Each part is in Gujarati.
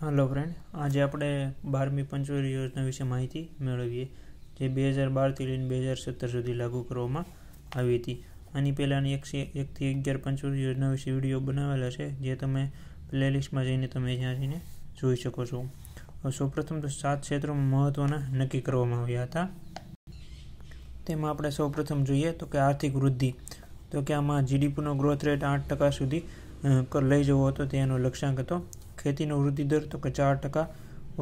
હાલો ફ્રેન્ડ આજે આપણે બારમી પંચવરી યોજના વિશે માહિતી મેળવીએ જે બે હજાર બારથી લઈને બે હજાર સત્તર સુધી લાગુ કરવામાં આવી હતી આની પહેલાંની એકસી એકથી અગિયાર પંચવરી યોજના વિશે વિડીયો બનાવેલા છે જે તમે પ્લેલિસ્ટમાં જઈને તમે જ્યાં જઈને જોઈ શકો છો સૌપ્રથમ તો સાત ક્ષેત્રોમાં મહત્ત્વના નક્કી કરવામાં આવ્યા હતા તેમાં આપણે સૌપ્રથમ જોઈએ તો કે આર્થિક વૃદ્ધિ તો કે આમાં જીડીપીનો ગ્રોથ રેટ આઠ ટકા સુધી લઈ જવો હતો તેનો લક્ષ્યાંક હતો ખેતીનો વૃદ્ધિ દર તો કે ચાર ટકા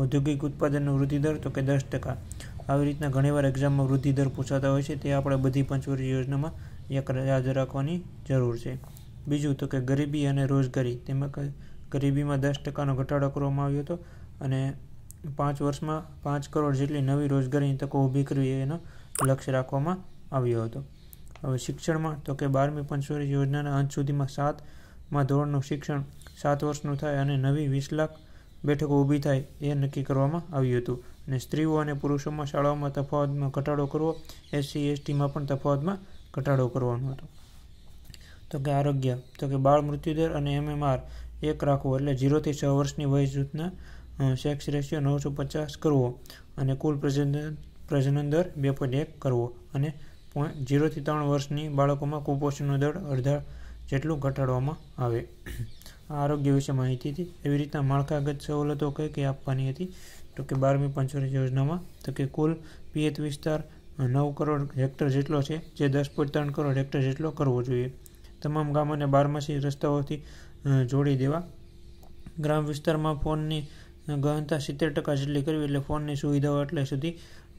ઔદ્યોગિક ઉત્પાદનનો વૃદ્ધિ દર તો કે દસ ટકા આવી રીતના ઘણીવાર એક્ઝામમાં વૃદ્ધિ દર પૂછાતા હોય છે તે આપણે બધી પંચવર્ષીય યોજનામાં યાદ રાખવાની જરૂર છે બીજું તો કે ગરીબી અને રોજગારી તેમાં ગરીબીમાં દસ ટકાનો ઘટાડો કરવામાં આવ્યો હતો અને પાંચ વર્ષમાં પાંચ કરોડ જેટલી નવી રોજગારીની તકો ઊભી કરવી એનો લક્ષ્ય રાખવામાં આવ્યો હતો હવે શિક્ષણમાં તો કે બારમી પંચવર્ષીય યોજનાના અંત સુધીમાં સાત માં ધોરણનું શિક્ષણ સાત વર્ષનું થાય અને નવી વીસ લાખ બેઠકો ઊભી થાય એ નક્કી કરવામાં આવ્યું હતું અને સ્ત્રીઓ અને પુરુષોમાં શાળાઓમાં તફાવતમાં ઘટાડો કરવો એસસી એસટીમાં પણ તફાવતમાં ઘટાડો કરવાનો હતો તો કે આરોગ્ય તો કે બાળ મૃત્યુદર અને એમએમઆર એક રાખવો એટલે ઝીરોથી છ વર્ષની વય જૂથના સેક્સ રેશિયો નવસો પચાસ કરવો અને કુલ પ્રજનન પ્રજનન દર બે પોઈન્ટ એક કરવો અને પોઈન્ટ ઝીરોથી ત્રણ વર્ષની બાળકોમાં કુપોષણનો દર અડધા જેટલું ઘટાડવામાં આવે આ આરોગ્ય વિશે માહિતી હતી એવી રીતના માળખાગત સવલતો કઈ કઈ આપવાની હતી તો કે બારમી પંચોરી યોજનામાં તો કે કુલ પિયત વિસ્તાર નવ કરોડ હેક્ટર જેટલો છે જે દસ પોઈન્ટ ત્રણ કરોડ હેક્ટર જેટલો કરવો જોઈએ તમામ ગામોને બારમાસી રસ્તાઓથી જોડી દેવા ગ્રામ વિસ્તારમાં ફોનની ગણતા સિત્તેર ટકા જેટલી કરવી એટલે ફોનની સુવિધાઓ એટલે સુધી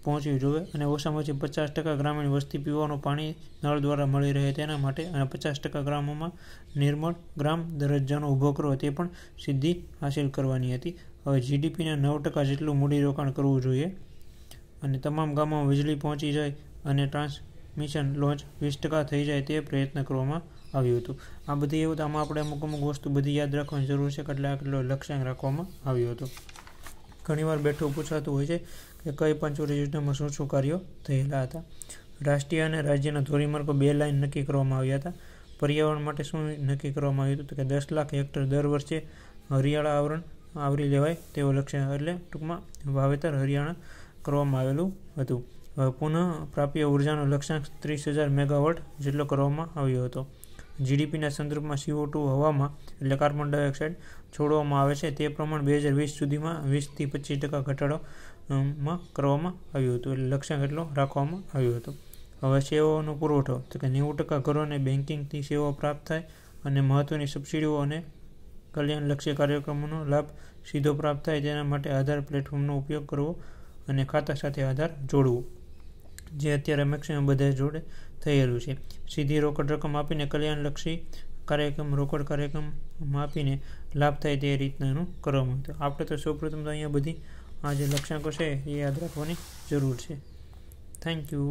પહોંચવી જોઈએ અને ઓછામાં ઓછી પચાસ ટકા ગ્રામીણ વસ્તી પીવાનું પાણી નળ દ્વારા મળી રહે તેના માટે અને પચાસ ટકા ગ્રામોમાં નિર્મળ ગ્રામ દરજ્જાનો ઊભો કરવો તે પણ સિદ્ધિ હાંસિલ કરવાની હતી હવે જીડીપીના નવ ટકા જેટલું મૂડીરોકાણ કરવું જોઈએ અને તમામ ગામોમાં વીજળી પહોંચી જાય અને ટ્રાન્સમિશન લોન્ચ વીસ ટકા થઈ જાય તે પ્રયત્ન કરવામાં આવ્યું હતું આ બધી એવું આમાં આપણે અમુક અમુક વસ્તુ બધી યાદ રાખવાની જરૂર છે કેટલા કેટલો લક્ષ્યાંક રાખવામાં આવ્યું હતું ઘણીવાર બેઠું પૂછાતું હોય છે કે કઈ પંચોરી યોજનામાં શું શું કાર્યો થયેલા હતા રાષ્ટ્રીય અને રાજ્યના ધોરીમાર્ગો બે લાઇન નક્કી કરવામાં આવ્યા હતા પર્યાવરણ માટે શું નક્કી કરવામાં આવ્યું હતું કે દસ લાખ હેક્ટર દર વર્ષે હરિયાળા આવરણ આવરી લેવાય તેવો લક્ષ્ય એટલે ટૂંકમાં વાવેતર હરિયાણા કરવામાં આવેલું હતું પુનઃ પ્રાપ્ય ઉર્જાનો લક્ષ્યાંક ત્રીસ હજાર મેગાવોટ જેટલો કરવામાં આવ્યો હતો જીડીપીના સંદર્ભમાં સીઓ ટુ હવામાં એટલે કાર્બન ડાયોક્સાઇડ છોડવામાં આવે છે તે પ્રમાણ બે હજાર વીસ સુધીમાં વીસથી પચીસ ટકા ઘટાડોમાં કરવામાં આવ્યું હતું એટલે લક્ષ્યાંક એટલો રાખવામાં આવ્યું હતું હવે સેવાઓનો પુરવઠો તો કે નેવું ટકા ઘરોને બેન્કિંગથી સેવાઓ પ્રાપ્ત થાય અને મહત્ત્વની સબસિડીઓ અને કલ્યાણલક્ષી કાર્યક્રમોનો લાભ સીધો પ્રાપ્ત થાય તેના માટે આધાર પ્લેટફોર્મનો ઉપયોગ કરવો અને ખાતા સાથે આધાર જોડવું જે અત્યારે મેક્સિમમ બધા જોડે થયેલું છે સીધી રોકડ રકમ આપીને કલ્યાણલક્ષી કાર્યક્રમ રોકડ કાર્યક્રમ આપીને લાભ થાય તે રીતનાનું કરવામાં તો આપણે તો સૌપ્રથમ તો અહીંયા બધી આ જે લક્ષ્યાંકો છે એ યાદ રાખવાની જરૂર છે થેન્ક યુ